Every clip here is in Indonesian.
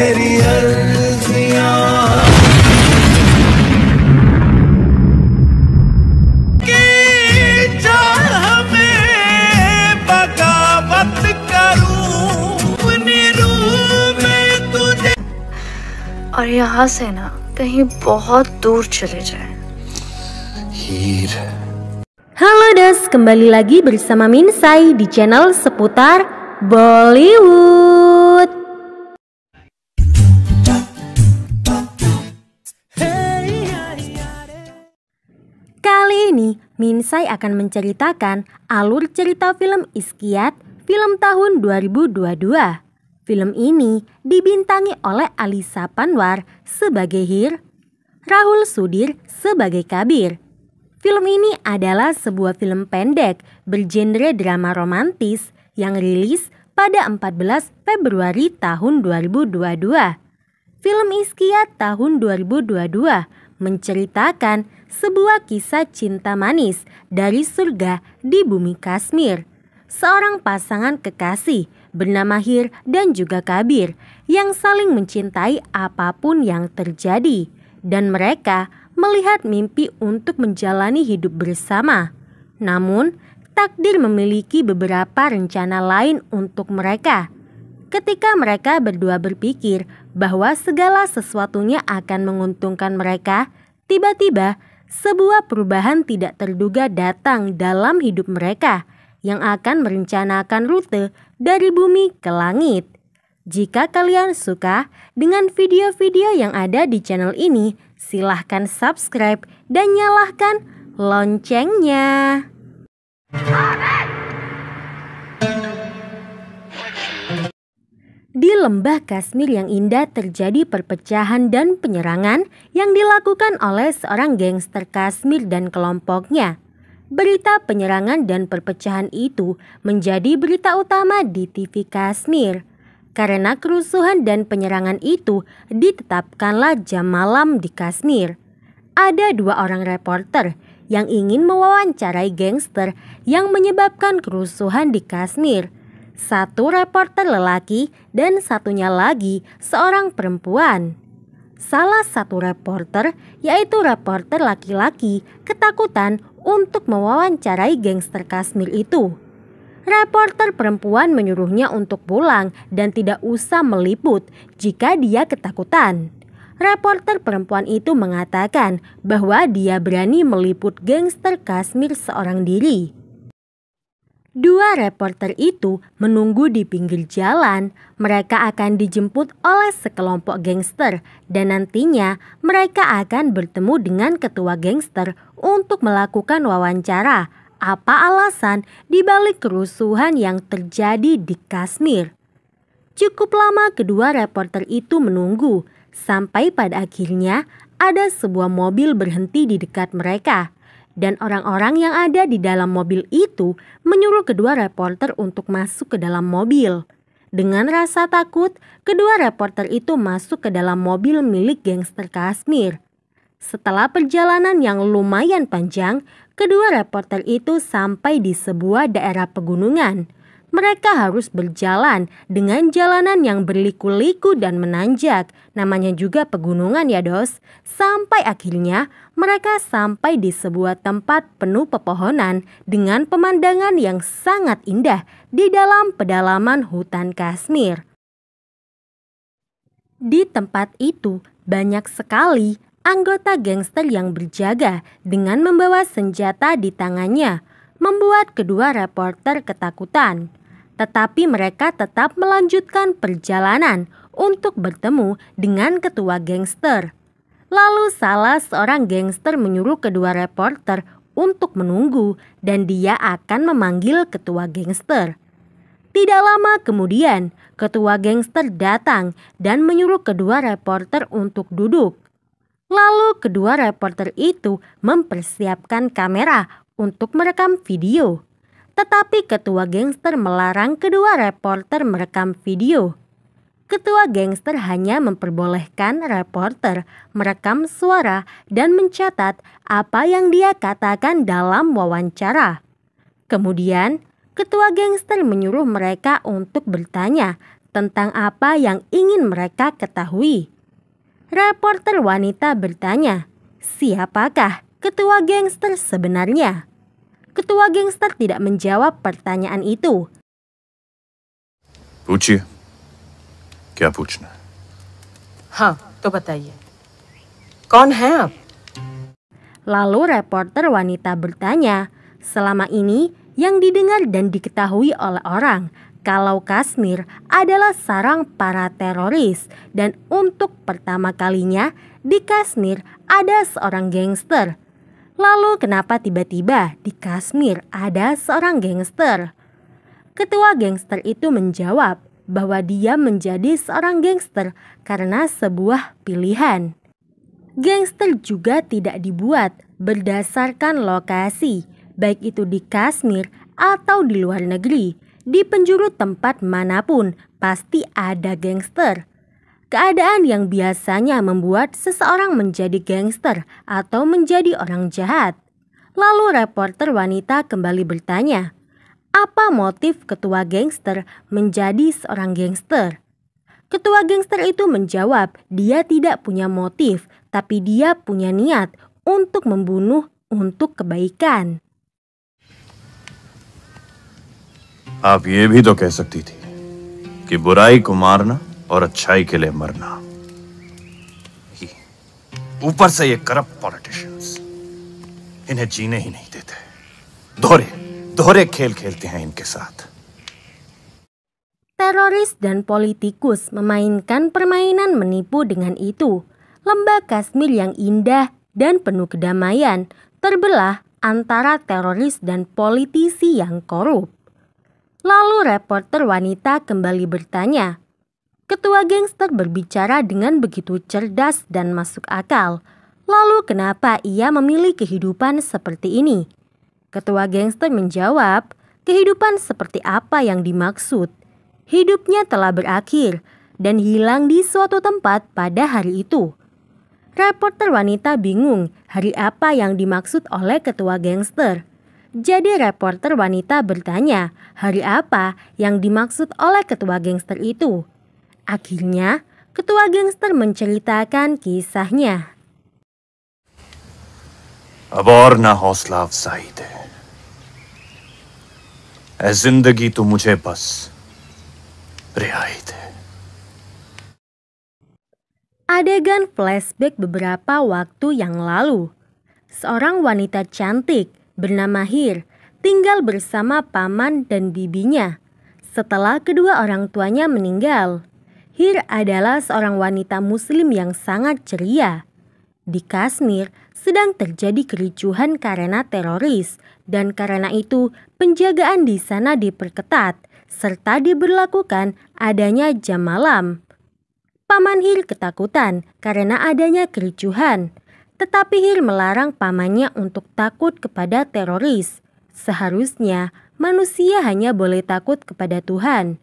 और यहाँ से ना कहीं बहुत दूर चले जाए हीर Halo Das, kembali lagi bersama Minsai di channel seputar Bollywood. Kali ini, Minsai akan menceritakan alur cerita film Iskiat, film tahun 2022. Film ini dibintangi oleh Alisa Panwar sebagai Hir, Rahul Sudir sebagai Kabir. Film ini adalah sebuah film pendek bergenre drama romantis yang rilis pada 14 Februari tahun 2022. Film Iskiat tahun 2022 menceritakan sebuah kisah cinta manis dari surga di bumi Kashmir. Seorang pasangan kekasih bernama Hir dan juga Kabir yang saling mencintai apapun yang terjadi dan mereka melihat mimpi untuk menjalani hidup bersama. Namun, takdir memiliki beberapa rencana lain untuk mereka. Ketika mereka berdua berpikir bahwa segala sesuatunya akan menguntungkan mereka, tiba-tiba sebuah perubahan tidak terduga datang dalam hidup mereka yang akan merencanakan rute dari bumi ke langit. Jika kalian suka dengan video-video yang ada di channel ini, silahkan subscribe dan nyalakan loncengnya. Di lembah Kashmir yang indah terjadi perpecahan dan penyerangan yang dilakukan oleh seorang gangster Kashmir dan kelompoknya. Berita penyerangan dan perpecahan itu menjadi berita utama di TV Kashmir. Karena kerusuhan dan penyerangan itu ditetapkanlah jam malam di Kashmir. Ada dua orang reporter yang ingin mewawancarai gangster yang menyebabkan kerusuhan di Kashmir – satu reporter lelaki dan satunya lagi seorang perempuan. Salah satu reporter, yaitu reporter laki-laki, ketakutan untuk mewawancarai gangster Kasmir itu. Reporter perempuan menyuruhnya untuk pulang dan tidak usah meliput jika dia ketakutan. Reporter perempuan itu mengatakan bahwa dia berani meliput gangster Kasmir seorang diri. Dua reporter itu menunggu di pinggir jalan. Mereka akan dijemput oleh sekelompok gangster, dan nantinya mereka akan bertemu dengan ketua gangster untuk melakukan wawancara. Apa alasan dibalik kerusuhan yang terjadi di Kashmir? Cukup lama kedua reporter itu menunggu, sampai pada akhirnya ada sebuah mobil berhenti di dekat mereka dan orang-orang yang ada di dalam mobil itu menyuruh kedua reporter untuk masuk ke dalam mobil. Dengan rasa takut, kedua reporter itu masuk ke dalam mobil milik gangster Kashmir. Setelah perjalanan yang lumayan panjang, kedua reporter itu sampai di sebuah daerah pegunungan mereka harus berjalan dengan jalanan yang berliku-liku dan menanjak. Namanya juga pegunungan ya dos. Sampai akhirnya mereka sampai di sebuah tempat penuh pepohonan dengan pemandangan yang sangat indah di dalam pedalaman hutan Kashmir. Di tempat itu banyak sekali anggota gangster yang berjaga dengan membawa senjata di tangannya, membuat kedua reporter ketakutan tetapi mereka tetap melanjutkan perjalanan untuk bertemu dengan ketua gangster. Lalu salah seorang gangster menyuruh kedua reporter untuk menunggu dan dia akan memanggil ketua gangster. Tidak lama kemudian, ketua gangster datang dan menyuruh kedua reporter untuk duduk. Lalu kedua reporter itu mempersiapkan kamera untuk merekam video. Tetapi ketua gangster melarang kedua reporter merekam video. Ketua gangster hanya memperbolehkan reporter merekam suara dan mencatat apa yang dia katakan dalam wawancara. Kemudian, ketua gangster menyuruh mereka untuk bertanya tentang apa yang ingin mereka ketahui. Reporter wanita bertanya, "Siapakah ketua gangster sebenarnya?" Ketua gangster tidak menjawab pertanyaan itu. Puchi, kya puchna? Ha, to बताइए Kon hai aap? Lalu reporter wanita bertanya, selama ini yang didengar dan diketahui oleh orang kalau Kashmir adalah sarang para teroris dan untuk pertama kalinya di Kashmir ada seorang gangster Lalu kenapa tiba-tiba di Kashmir ada seorang gangster? Ketua gangster itu menjawab bahwa dia menjadi seorang gangster karena sebuah pilihan. Gangster juga tidak dibuat berdasarkan lokasi, baik itu di Kashmir atau di luar negeri. Di penjuru tempat manapun pasti ada gangster. Keadaan yang biasanya membuat seseorang menjadi gangster atau menjadi orang jahat. Lalu reporter wanita kembali bertanya, apa motif ketua gangster menjadi seorang gangster? Ketua gangster itu menjawab, dia tidak punya motif, tapi dia punya niat untuk membunuh untuk kebaikan. Aap ye bhi to keh sakti thi, ki burai ko marna और अच्छाई के लिए मरना ऊपर से ये corrupt politicians इन्हें जीने ही नहीं देते दोहरे दोहरे खेल खेलते हैं इनके साथ Teroris dan politikus memainkan permainan menipu dengan itu. Lembah Kashmir yang indah dan penuh kedamaian terbelah antara teroris dan politisi yang korup. Lalu reporter wanita kembali bertanya, Ketua gangster berbicara dengan begitu cerdas dan masuk akal. Lalu kenapa ia memilih kehidupan seperti ini? Ketua gangster menjawab, kehidupan seperti apa yang dimaksud. Hidupnya telah berakhir dan hilang di suatu tempat pada hari itu. Reporter wanita bingung hari apa yang dimaksud oleh ketua gangster. Jadi reporter wanita bertanya, hari apa yang dimaksud oleh ketua gangster itu? Akhirnya, ketua gangster menceritakan kisahnya. Aborna Hoslav Said. E अफजाई tu mujhe bas Adegan flashback beberapa waktu yang lalu. Seorang wanita cantik bernama Hir tinggal bersama paman dan bibinya setelah kedua orang tuanya meninggal. Hir adalah seorang wanita muslim yang sangat ceria. Di Kashmir sedang terjadi kericuhan karena teroris dan karena itu penjagaan di sana diperketat serta diberlakukan adanya jam malam. Paman Hir ketakutan karena adanya kericuhan, tetapi Hir melarang pamannya untuk takut kepada teroris. Seharusnya manusia hanya boleh takut kepada Tuhan.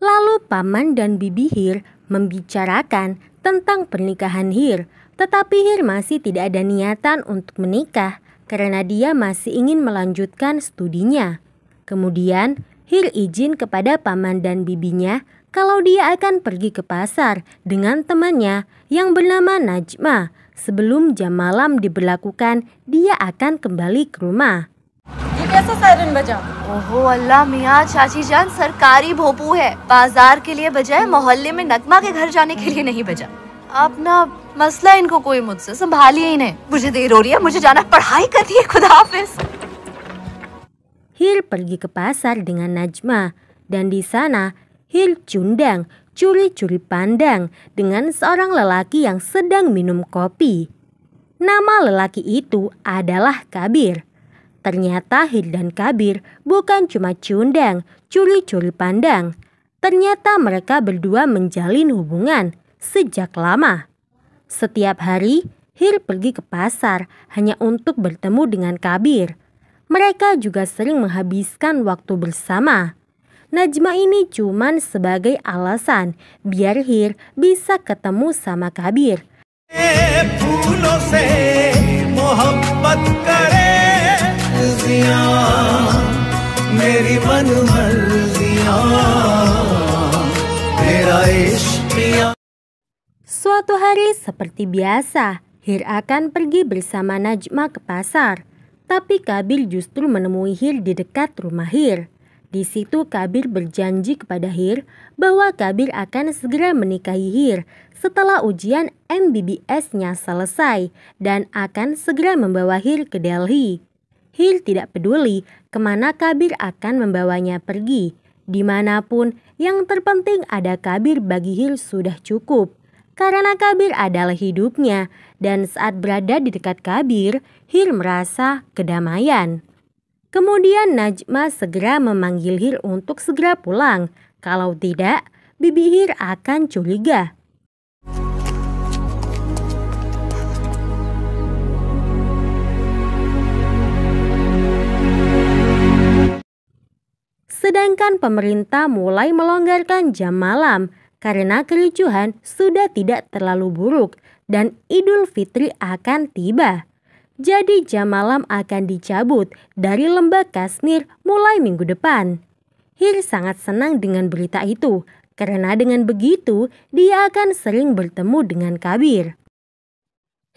Lalu paman dan bibi Hir membicarakan tentang pernikahan Hir, tetapi Hir masih tidak ada niatan untuk menikah karena dia masih ingin melanjutkan studinya. Kemudian, Hir izin kepada paman dan bibinya kalau dia akan pergi ke pasar dengan temannya yang bernama Najma. Sebelum jam malam diberlakukan, dia akan kembali ke rumah. कैसा siren बजा ओहो अल्लाह मियाँ चाची जान सरकारी भोपू है बाजार के लिए बजाए मोहल्ले में नगमा के घर जाने के लिए नहीं बजा अपना मसला इनको कोई मुझसे संभालिए ही नहीं मुझे देर हो रही है मुझे जाना पढ़ाई करनी है खुदा हाफिज Hil pergi ke pasar dengan Najma dan di sana Hil cundang curi-curi pandang dengan seorang lelaki yang sedang minum kopi. Nama lelaki itu adalah Kabir. Ternyata Hir dan Kabir bukan cuma cundang, curi-curi pandang. Ternyata mereka berdua menjalin hubungan sejak lama. Setiap hari, Hir pergi ke pasar hanya untuk bertemu dengan Kabir. Mereka juga sering menghabiskan waktu bersama. Najma ini cuman sebagai alasan biar Hir bisa ketemu sama Kabir. Eh, Suatu hari seperti biasa, Hir akan pergi bersama Najma ke pasar. Tapi Kabir justru menemui Hir di dekat rumah Hir. Di situ Kabir berjanji kepada Hir bahwa Kabir akan segera menikahi Hir setelah ujian MBBS-nya selesai dan akan segera membawa Hir ke Delhi. Hil tidak peduli kemana Kabir akan membawanya pergi. Dimanapun, yang terpenting ada Kabir bagi Hil sudah cukup. Karena Kabir adalah hidupnya, dan saat berada di dekat Kabir, Hil merasa kedamaian. Kemudian Najma segera memanggil Hil untuk segera pulang. Kalau tidak, Bibi Hir akan curiga. Sedangkan pemerintah mulai melonggarkan jam malam karena kericuhan sudah tidak terlalu buruk dan Idul Fitri akan tiba. Jadi jam malam akan dicabut dari lembah Kasmir mulai minggu depan. Hir sangat senang dengan berita itu karena dengan begitu dia akan sering bertemu dengan Kabir.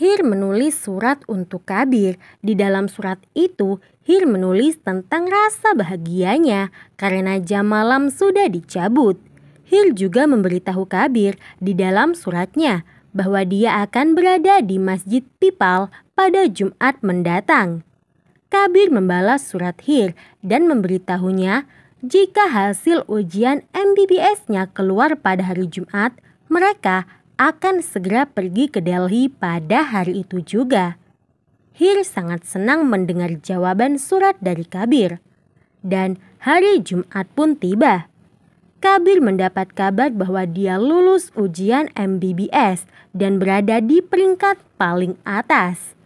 Hir menulis surat untuk Kabir. Di dalam surat itu, Hir menulis tentang rasa bahagianya karena jam malam sudah dicabut. Hir juga memberitahu Kabir di dalam suratnya bahwa dia akan berada di Masjid Pipal pada Jumat mendatang. Kabir membalas surat Hir dan memberitahunya jika hasil ujian MBBS-nya keluar pada hari Jumat, mereka akan segera pergi ke Delhi pada hari itu juga. Hir sangat senang mendengar jawaban surat dari Kabir. Dan hari Jumat pun tiba. Kabir mendapat kabar bahwa dia lulus ujian MBBS dan berada di peringkat paling atas.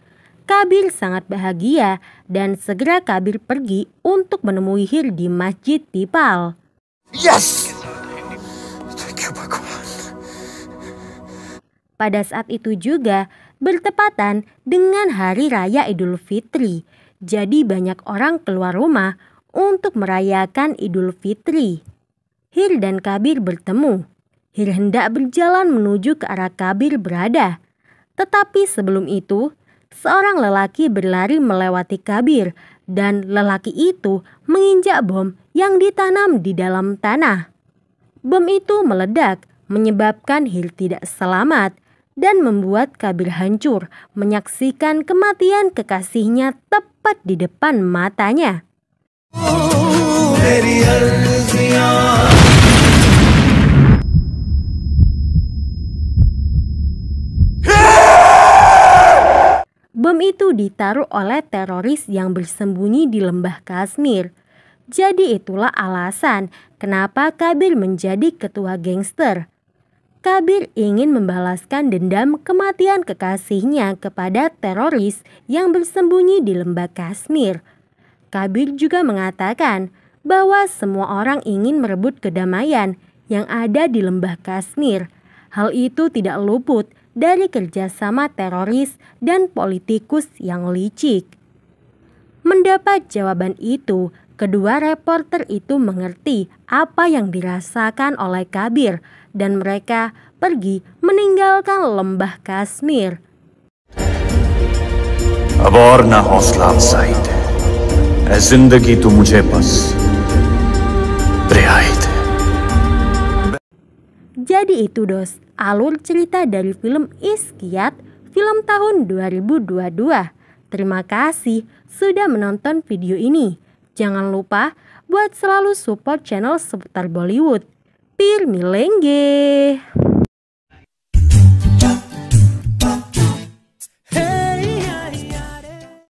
Kabir sangat bahagia dan segera Kabir pergi untuk menemui Hir di Masjid Tipal. Yes! Pada saat itu juga bertepatan dengan hari raya Idul Fitri. Jadi banyak orang keluar rumah untuk merayakan Idul Fitri. Hir dan Kabir bertemu. Hir hendak berjalan menuju ke arah Kabir berada. Tetapi sebelum itu, seorang lelaki berlari melewati Kabir dan lelaki itu menginjak bom yang ditanam di dalam tanah. Bom itu meledak menyebabkan Hir tidak selamat dan membuat Kabil hancur menyaksikan kematian kekasihnya tepat di depan matanya. Bom itu ditaruh oleh teroris yang bersembunyi di lembah Kashmir. Jadi itulah alasan kenapa Kabil menjadi ketua gangster. Kabir ingin membalaskan dendam kematian kekasihnya kepada teroris yang bersembunyi di lembah Kashmir. Kabir juga mengatakan bahwa semua orang ingin merebut kedamaian yang ada di lembah Kashmir. Hal itu tidak luput dari kerjasama teroris dan politikus yang licik. Mendapat jawaban itu, Kedua reporter itu mengerti apa yang dirasakan oleh Kabir dan mereka pergi meninggalkan lembah Kashmir. Jadi itu dos, alur cerita dari film Iskiat, film tahun 2022. Terima kasih sudah menonton video ini. Jangan lupa buat selalu support channel seputar Bollywood. Pir milenge.